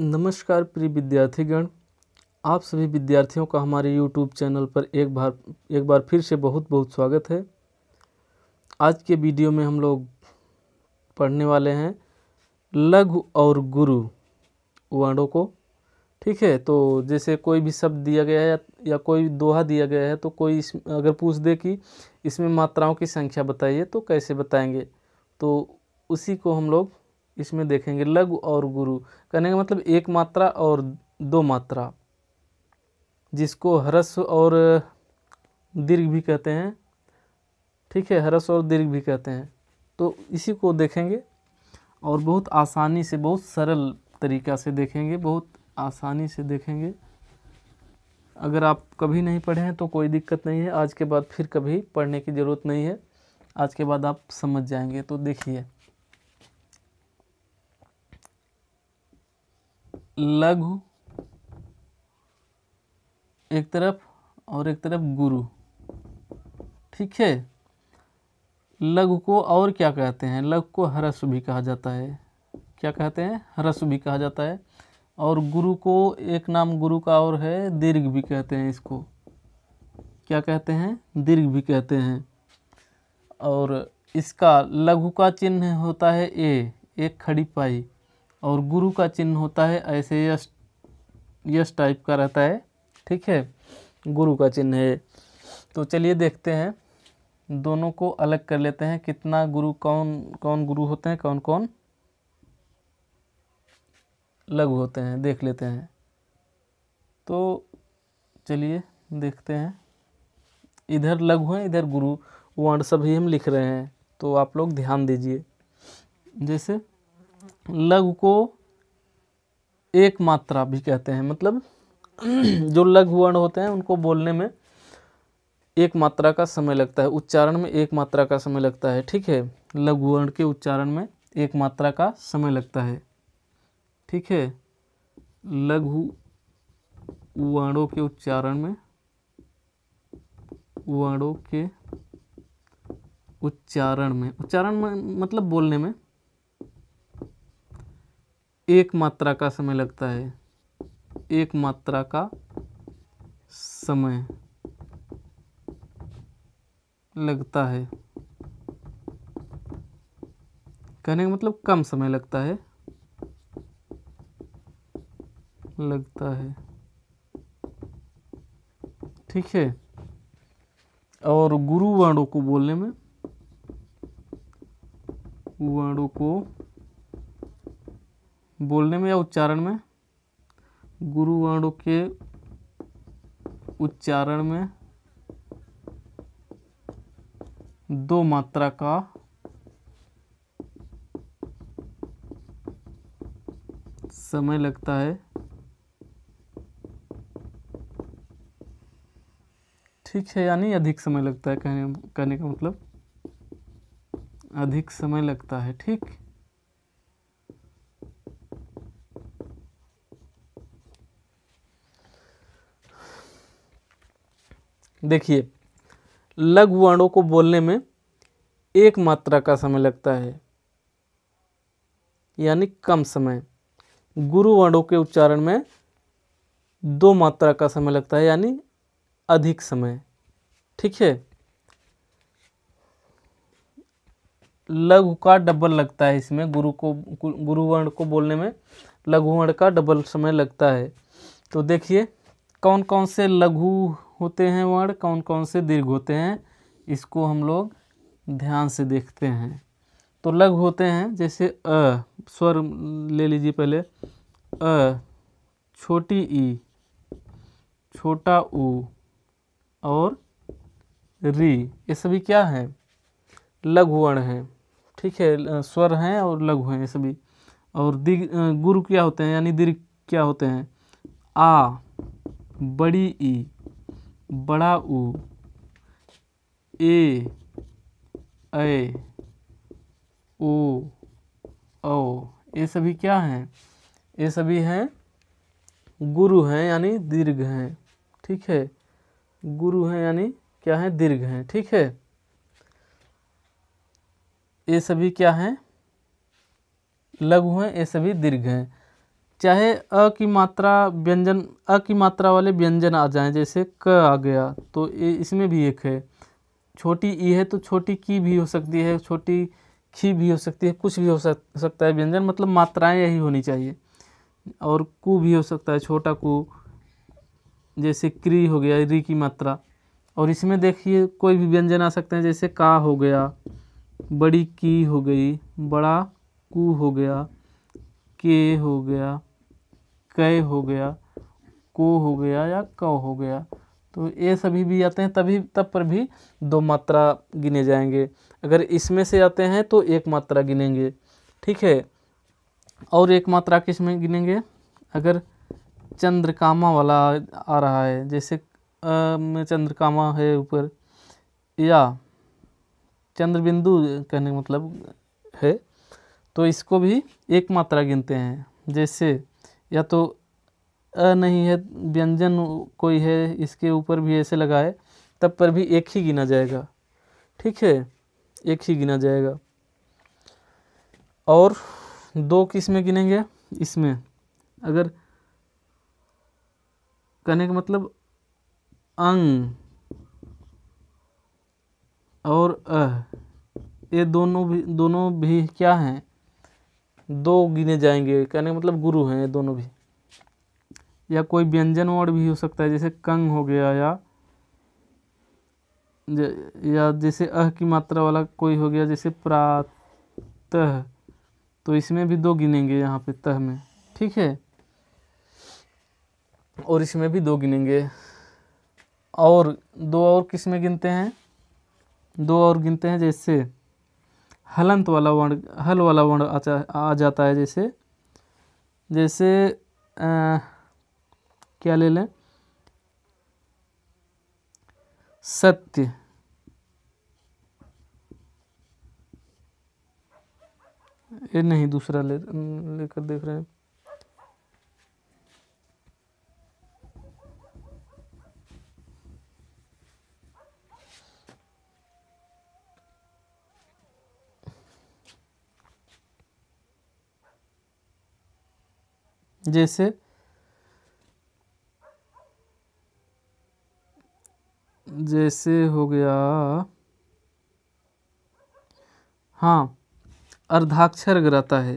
नमस्कार प्रिय विद्यार्थीगण आप सभी विद्यार्थियों का हमारे यूट्यूब चैनल पर एक बार एक बार फिर से बहुत बहुत स्वागत है आज के वीडियो में हम लोग पढ़ने वाले हैं लघु और गुरु वर्णों को ठीक है तो जैसे कोई भी शब्द दिया गया है या, या कोई दोहा दिया गया है तो कोई इस अगर पूछ दे कि इसमें मात्राओं की संख्या बताइए तो कैसे बताएंगे तो उसी को हम लोग इसमें देखेंगे लघु और गुरु कहने का मतलब एक मात्रा और दो मात्रा जिसको हरस और दीर्घ भी कहते हैं ठीक है हरस और दीर्घ भी कहते हैं तो इसी को देखेंगे और बहुत आसानी से बहुत सरल तरीक़ा से देखेंगे बहुत आसानी से देखेंगे अगर आप कभी नहीं पढ़े हैं तो कोई दिक्कत नहीं है आज के बाद फिर कभी पढ़ने की ज़रूरत नहीं है आज के बाद आप समझ जाएंगे तो देखिए लघु एक तरफ और एक तरफ गुरु ठीक है लघु को और क्या कहते हैं लघु को हरस्व भी कहा जाता है क्या कहते हैं हरस्व भी कहा जाता है और गुरु को एक नाम गुरु का और है दीर्घ भी कहते हैं इसको क्या कहते हैं दीर्घ भी कहते हैं और इसका लघु का चिन्ह होता है ए एक खड़ी पाई और गुरु का चिन्ह होता है ऐसे यश यश टाइप का रहता है ठीक है गुरु का चिन्ह है तो चलिए देखते हैं दोनों को अलग कर लेते हैं कितना गुरु कौन कौन गुरु होते हैं कौन कौन लघु होते हैं देख लेते हैं तो चलिए देखते हैं इधर लघु हैं इधर गुरु वर्ण सभी हम लिख रहे हैं तो आप लोग ध्यान दीजिए जैसे लघु को एक मात्रा भी कहते हैं मतलब जो लघु वर्ण होते हैं उनको बोलने में एक मात्रा का समय लगता है उच्चारण में एक मात्रा का समय लगता है ठीक है लघु वर्ण के उच्चारण में एक मात्रा का समय लगता है ठीक है लघु वर्णों के उच्चारण में वर्णों के उच्चारण में उच्चारण में मतलब बोलने में एक मात्रा का समय लगता है एक मात्रा का समय लगता है कहने का मतलब कम समय लगता है लगता है ठीक है और गुरु वाणों को बोलने में वाणों को बोलने में या उच्चारण में गुरु के उच्चारण में दो मात्रा का समय लगता है ठीक है यानी अधिक समय लगता है कहने कहने का मतलब अधिक समय लगता है ठीक देखिए लघु वर्णों को बोलने में एक मात्रा का समय लगता है यानी कम समय गुरु वर्णों के उच्चारण में दो मात्रा का समय लगता है यानी अधिक समय ठीक है लघु का डबल लगता है इसमें गुरु को गुरु वर्ण को बोलने में लघु वर्ण का डबल समय लगता है तो देखिए कौन कौन से लघु होते हैं वर्ण कौन कौन से दीर्घ होते हैं इसको हम लोग ध्यान से देखते हैं तो लघु होते हैं जैसे अ स्वर ले लीजिए पहले अ छोटी ई छोटा ऊ और री ये सभी क्या हैं लघु वर्ण हैं ठीक है स्वर हैं और लघु हैं ये सभी और दिग गुरु क्या होते हैं यानी दीर्घ क्या होते हैं आ बड़ी ई बड़ा ऊ ए ए ओ ओ ये सभी क्या हैं ये सभी हैं गुरु हैं यानी दीर्घ हैं ठीक है गुरु हैं यानी क्या है दीर्घ हैं ठीक है ये सभी क्या हैं लघु हैं ये सभी दीर्घ हैं चाहे अ की मात्रा व्यंजन अ की मात्रा वाले व्यंजन आ जाएं जैसे क आ गया तो ए, इसमें भी एक है छोटी ई है तो छोटी की भी हो सकती है छोटी खी भी हो सकती है कुछ भी हो सक, सकता है व्यंजन मतलब मात्राएं यही होनी चाहिए और कु भी हो सकता है छोटा कु जैसे क्री हो गया री की मात्रा और इसमें देखिए कोई भी व्यंजन आ सकते हैं जैसे का हो गया बड़ी की हो गई बड़ा कु हो गया के हो गया कै हो गया को हो गया या क हो गया तो ये सभी भी आते हैं तभी तब पर भी दो मात्रा गिने जाएंगे अगर इसमें से आते हैं तो एक मात्रा गिनेंगे ठीक है और एक मात्रा किस में गिनेंगे अगर चंद्रकामा वाला आ रहा है जैसे चंद्रकामा है ऊपर या चंद्रबिंदु कहने का मतलब है तो इसको भी एक मात्रा गिनते हैं जैसे या तो अ नहीं है व्यंजन कोई है इसके ऊपर भी ऐसे लगाए तब पर भी एक ही गिना जाएगा ठीक है एक ही गिना जाएगा और दो किस में गिनेंगे इसमें अगर कहने का मतलब अंग और अ ये दोनों भी दोनों भी क्या हैं दो गिने जाएंगे कहने का मतलब गुरु हैं ये दोनों भी या कोई व्यंजन वर्ड भी हो सकता है जैसे कंग हो गया या या जैसे अह की मात्रा वाला कोई हो गया जैसे प्रातः तो इसमें भी दो गिनेंगे यहाँ पे तह में ठीक है और इसमें भी दो गिनेंगे और दो और किस में गिनते हैं दो और गिनते हैं जैसे हलंत वाला वर्ण हल वाला वर्ण आ जाता है जैसे जैसे आ, क्या ले लें सत्य ये नहीं दूसरा ले लेकर देख रहे हैं जैसे जैसे हो गया हाँ अर्धाक्षर ग्रता है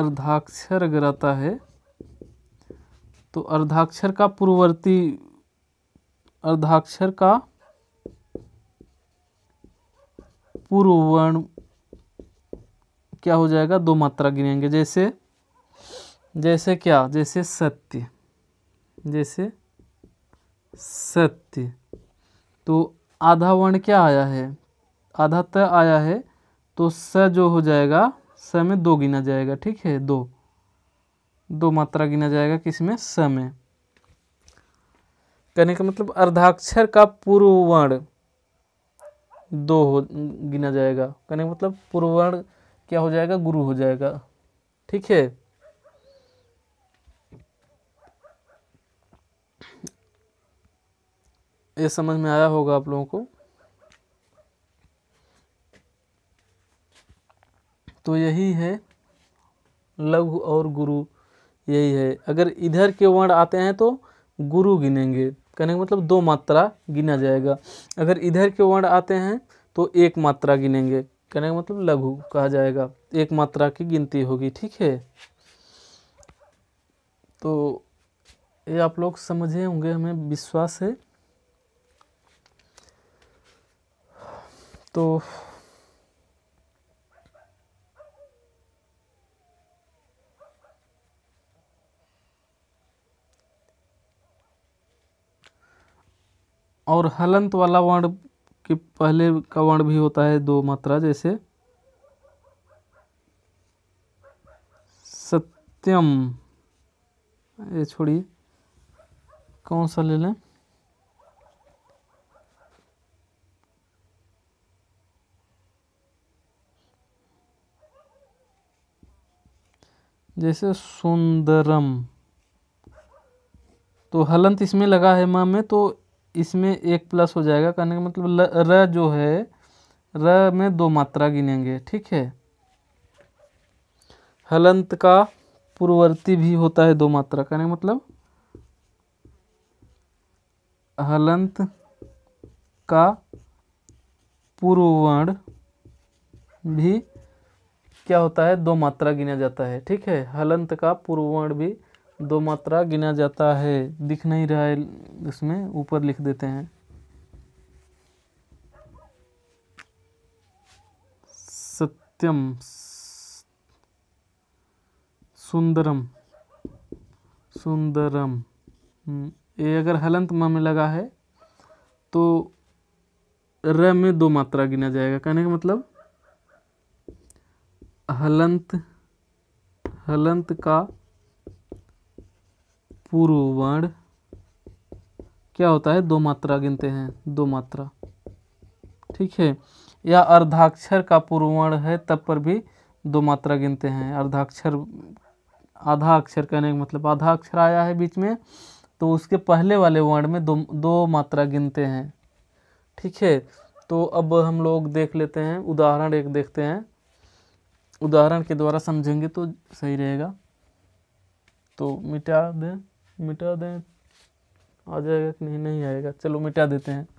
अर्धाक्षर ग्रता है तो अर्धाक्षर का पूर्ववर्ती अर्धाक्षर का पूर्व वर्ण क्या हो जाएगा दो मात्रा गिनेंगे जैसे जैसे क्या जैसे सत्य जैसे सत्य तो आधा वर्ण क्या आया है आधा त आया है तो स जो हो जाएगा स में दो गिना जाएगा ठीक है दो दो मात्रा गिना जाएगा किसमें समय कहने का मतलब अर्धाक्षर का पूर्व वर्ण दो हो गिना जाएगा कहने का मतलब पूर्व वर्ण क्या हो जाएगा गुरु हो जाएगा ठीक है ये समझ में आया होगा आप लोगों को तो यही है लघु और गुरु यही है अगर इधर के वर्ण आते हैं तो गुरु गिनेंगे कहने का मतलब दो मात्रा गिना जाएगा अगर इधर के वर्ण आते हैं तो एक मात्रा गिनेंगे कहने का मतलब लघु कहा जाएगा एक मात्रा की गिनती होगी ठीक है तो ये आप लोग समझे होंगे हमें विश्वास है तो और हलंत वाला वर्ण के पहले का वर्ण भी होता है दो मात्रा जैसे सत्यम ये छोड़िए कौन सा ले लें जैसे सुंदरम तो हलंत इसमें लगा है माँ में तो इसमें एक प्लस हो जाएगा कहने का मतलब र जो है र में दो मात्रा गिनेंगे ठीक है हलंत का पूर्ववर्ती भी होता है दो मात्रा कहने का मतलब हलंत का पूर्ववर्ण भी क्या होता है दो मात्रा गिना जाता है ठीक है हलंत का पूर्ववर्ण भी दो मात्रा गिना जाता है दिख नहीं रहा है इसमें ऊपर लिख देते हैं सत्यम सुंदरम सुंदरम हम्म, ये अगर हलंत म में लगा है तो र में दो मात्रा गिना जाएगा कहने का मतलब हलंत हलंत का पूर्व वर्ण क्या होता है दो मात्रा गिनते हैं दो मात्रा ठीक है या अर्धाक्षर का पूर्ववर्ण है तब पर भी दो मात्रा गिनते हैं अर्धाक्षर आधा अक्षर कहने का मतलब आधा अक्षर आया है बीच में तो उसके पहले वाले वर्ण में दो दो मात्रा गिनते हैं ठीक है तो अब हम लोग देख लेते हैं उदाहरण एक देखते हैं उदाहरण के द्वारा समझेंगे तो सही रहेगा तो मिटा दें मिटा दें आ जाएगा कि नहीं नहीं आएगा चलो मिटा देते हैं